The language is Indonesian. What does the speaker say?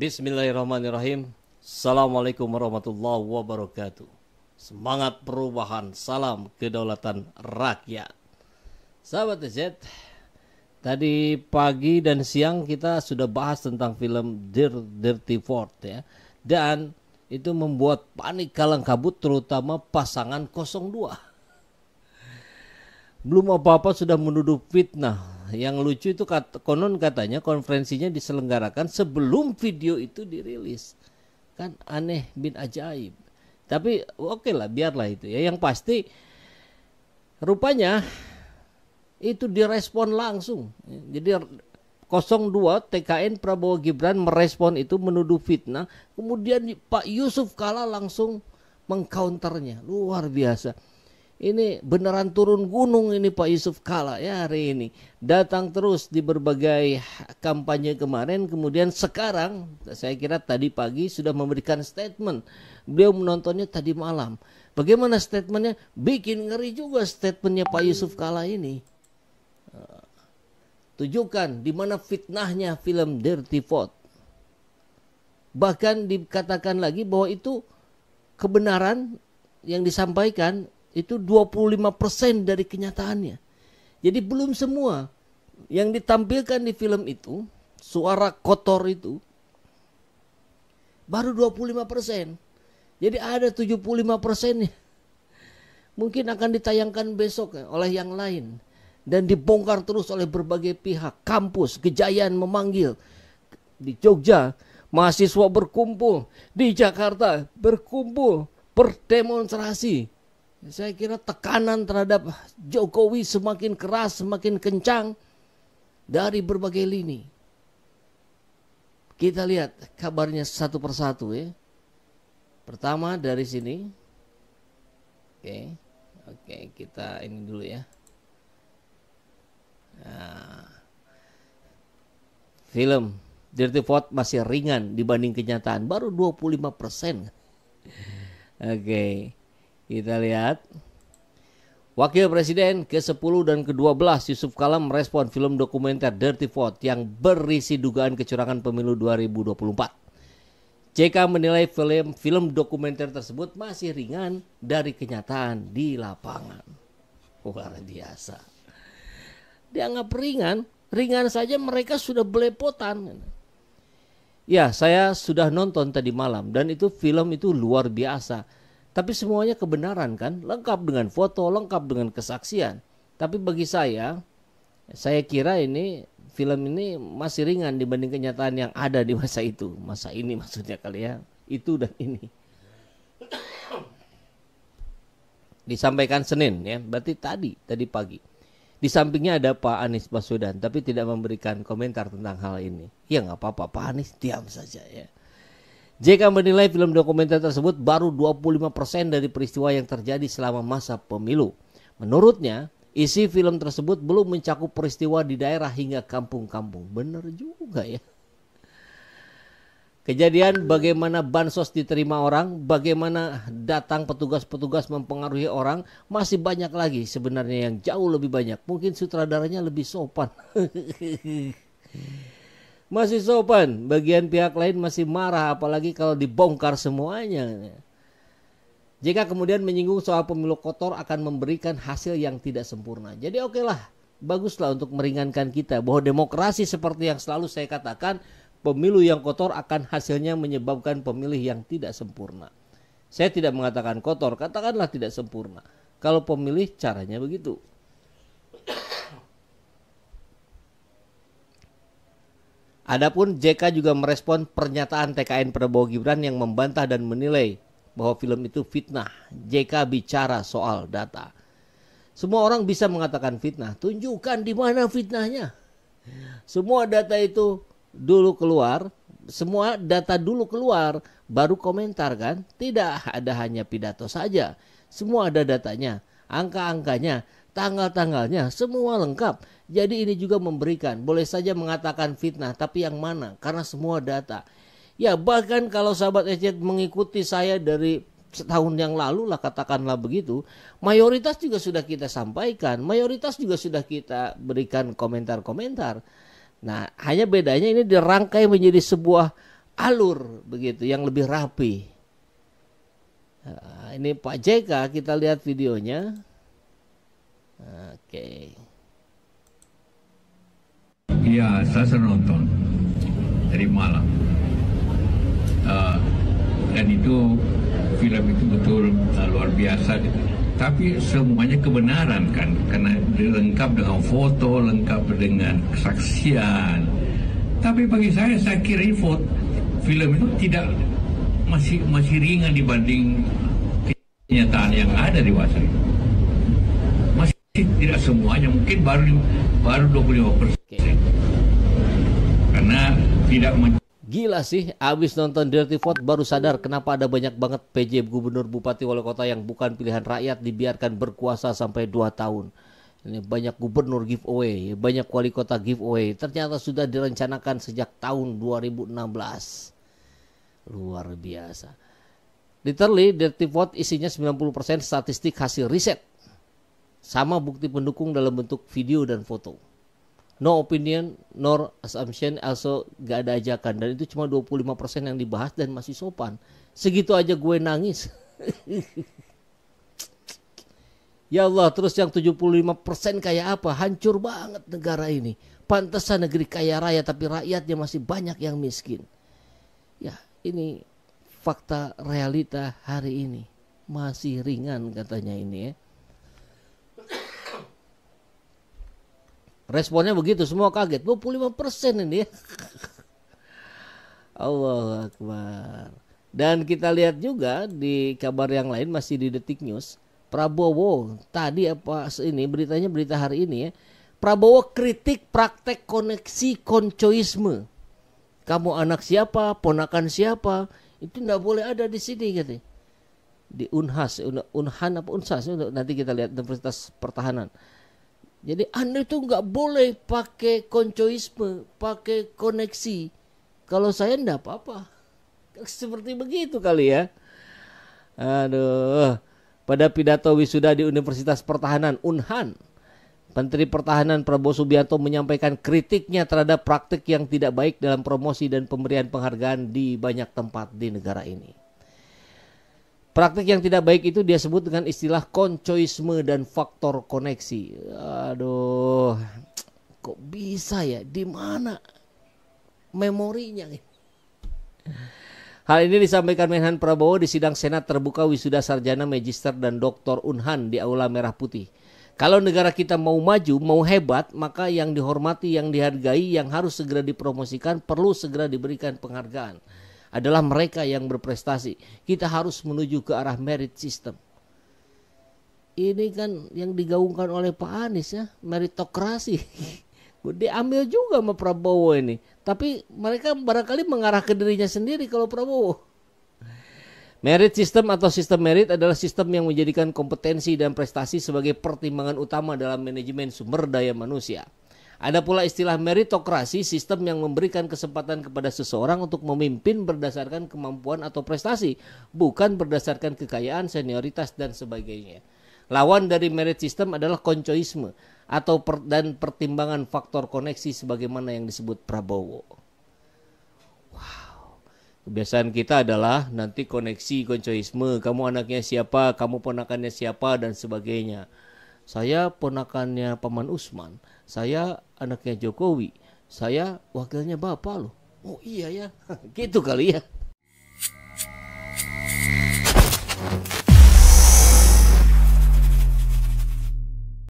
Bismillahirrahmanirrahim. Assalamualaikum warahmatullahi wabarakatuh. Semangat perubahan, salam kedaulatan rakyat. Sahabat TZ, tadi pagi dan siang kita sudah bahas tentang film Dirty Ford ya. Dan itu membuat panik kalang kabut terutama pasangan 02. Belum apa-apa sudah menuduh fitnah yang lucu itu kat, konon katanya konferensinya diselenggarakan sebelum video itu dirilis. Kan aneh bin ajaib. Tapi oke okay lah, biarlah itu ya. Yang pasti rupanya itu direspon langsung. Jadi 02 TKN Prabowo Gibran merespon itu menuduh fitnah. Kemudian Pak Yusuf Kala langsung mengcounternya. Luar biasa ini beneran turun gunung ini Pak Yusuf Kala ya hari ini. Datang terus di berbagai kampanye kemarin, kemudian sekarang saya kira tadi pagi sudah memberikan statement. Beliau menontonnya tadi malam. Bagaimana statementnya? Bikin ngeri juga statementnya Pak Yusuf Kala ini. Eh, Tujukan di mana fitnahnya film Dirty Vote. Bahkan dikatakan lagi bahwa itu kebenaran yang disampaikan itu 25% dari kenyataannya. Jadi belum semua yang ditampilkan di film itu, suara kotor itu baru 25%. Jadi ada 75%-nya mungkin akan ditayangkan besok ya, oleh yang lain dan dibongkar terus oleh berbagai pihak. Kampus Kejayaan memanggil di Jogja, mahasiswa berkumpul di Jakarta, berkumpul berdemonstrasi saya kira tekanan terhadap Jokowi semakin keras, semakin kencang dari berbagai lini. Kita lihat kabarnya satu persatu ya. Pertama dari sini. Oke, oke kita ini dulu ya. Nah, film Dirty Ford masih ringan dibanding kenyataan, baru 25 persen. Oke. Okay. Kita lihat. Wakil Presiden ke-10 dan ke-12 Yusuf Kala merespon film dokumenter Dirty Vote yang berisi dugaan kecurangan pemilu 2024. JK menilai film film dokumenter tersebut masih ringan dari kenyataan di lapangan. Luar biasa. Dianggap ringan, ringan saja mereka sudah belepotan. Ya, saya sudah nonton tadi malam dan itu film itu luar biasa tapi semuanya kebenaran kan, lengkap dengan foto, lengkap dengan kesaksian. Tapi bagi saya, saya kira ini film ini masih ringan dibanding kenyataan yang ada di masa itu. Masa ini maksudnya kali ya, itu dan ini. Disampaikan Senin ya, berarti tadi, tadi pagi. Di sampingnya ada Pak Anies Baswedan, tapi tidak memberikan komentar tentang hal ini. Ya nggak apa-apa, Pak Anies diam saja ya. JK menilai film dokumenter tersebut baru 25% dari peristiwa yang terjadi selama masa pemilu. Menurutnya, isi film tersebut belum mencakup peristiwa di daerah hingga kampung-kampung. Benar juga ya. Kejadian bagaimana bansos diterima orang, bagaimana datang petugas-petugas mempengaruhi orang, masih banyak lagi sebenarnya yang jauh lebih banyak. Mungkin sutradaranya lebih sopan. masih sopan, bagian pihak lain masih marah apalagi kalau dibongkar semuanya. Jika kemudian menyinggung soal pemilu kotor akan memberikan hasil yang tidak sempurna. Jadi oke okay lah, baguslah untuk meringankan kita bahwa demokrasi seperti yang selalu saya katakan, pemilu yang kotor akan hasilnya menyebabkan pemilih yang tidak sempurna. Saya tidak mengatakan kotor, katakanlah tidak sempurna. Kalau pemilih caranya begitu. Adapun JK juga merespon pernyataan TKN Prabowo Gibran yang membantah dan menilai bahwa film itu fitnah. JK bicara soal data. Semua orang bisa mengatakan fitnah. Tunjukkan di mana fitnahnya. Semua data itu dulu keluar, semua data dulu keluar, baru komentar kan? Tidak ada hanya pidato saja. Semua ada datanya, angka-angkanya tanggal-tanggalnya semua lengkap. Jadi ini juga memberikan, boleh saja mengatakan fitnah, tapi yang mana? Karena semua data. Ya bahkan kalau sahabat SJ mengikuti saya dari setahun yang lalu lah katakanlah begitu, mayoritas juga sudah kita sampaikan, mayoritas juga sudah kita berikan komentar-komentar. Nah, hanya bedanya ini dirangkai menjadi sebuah alur begitu yang lebih rapi. Nah, ini Pak JK kita lihat videonya. Oke. Iya, saya sering nonton dari malam. Uh, eh, dan itu film itu betul uh, luar biasa. Gitu. Tapi semuanya kebenaran kan, karena dilengkap dengan foto, lengkap dengan kesaksian. Tapi bagi saya, saya kira info foto, film itu tidak masih masih ringan dibanding kenyataan yang ada di Wasri tidak semuanya mungkin baru baru 25 persen karena tidak Gila sih, abis nonton Dirty Vote baru sadar kenapa ada banyak banget PJ Gubernur Bupati Wali Kota yang bukan pilihan rakyat dibiarkan berkuasa sampai 2 tahun. Ini banyak gubernur giveaway, banyak wali kota giveaway. Ternyata sudah direncanakan sejak tahun 2016. Luar biasa. Literally, Dirty Vote isinya 90% statistik hasil riset sama bukti pendukung dalam bentuk video dan foto. No opinion no assumption also gak ada ajakan dan itu cuma 25% yang dibahas dan masih sopan. Segitu aja gue nangis. ya Allah, terus yang 75% kayak apa? Hancur banget negara ini. Pantesan negeri kaya raya tapi rakyatnya masih banyak yang miskin. Ya, ini fakta realita hari ini masih ringan katanya ini ya. Responnya begitu, semua kaget. 25 persen ini ya. Allah Akbar. Dan kita lihat juga di kabar yang lain masih di Detik News. Prabowo tadi apa ini beritanya berita hari ini ya. Prabowo kritik praktek koneksi koncoisme. Kamu anak siapa, ponakan siapa, itu tidak boleh ada di sini katanya. Di Unhas, Unhan apa Unsas, nanti kita lihat Universitas Pertahanan. Jadi Anda itu nggak boleh pakai koncoisme, pakai koneksi. Kalau saya enggak apa-apa. Seperti begitu kali ya. Aduh. Pada pidato wisuda di Universitas Pertahanan Unhan, Menteri Pertahanan Prabowo Subianto menyampaikan kritiknya terhadap praktik yang tidak baik dalam promosi dan pemberian penghargaan di banyak tempat di negara ini. Praktik yang tidak baik itu dia sebut dengan istilah koncoisme dan faktor koneksi. Aduh, kok bisa ya? Di mana memorinya? Hal ini disampaikan Menhan Prabowo di sidang Senat terbuka wisuda sarjana magister dan doktor Unhan di Aula Merah Putih. Kalau negara kita mau maju, mau hebat, maka yang dihormati, yang dihargai, yang harus segera dipromosikan perlu segera diberikan penghargaan adalah mereka yang berprestasi. Kita harus menuju ke arah merit system. Ini kan yang digaungkan oleh Pak Anies ya, meritokrasi. Diambil juga sama Prabowo ini. Tapi mereka barangkali mengarah ke dirinya sendiri kalau Prabowo. Merit system atau sistem merit adalah sistem yang menjadikan kompetensi dan prestasi sebagai pertimbangan utama dalam manajemen sumber daya manusia. Ada pula istilah meritokrasi, sistem yang memberikan kesempatan kepada seseorang untuk memimpin berdasarkan kemampuan atau prestasi, bukan berdasarkan kekayaan, senioritas dan sebagainya. Lawan dari merit system adalah koncoisme atau per, dan pertimbangan faktor koneksi sebagaimana yang disebut Prabowo. Wow. Kebiasaan kita adalah nanti koneksi koncoisme, kamu anaknya siapa, kamu ponakannya siapa dan sebagainya saya ponakannya Paman Usman, saya anaknya Jokowi, saya wakilnya Bapak loh. Oh iya ya, gitu kali ya.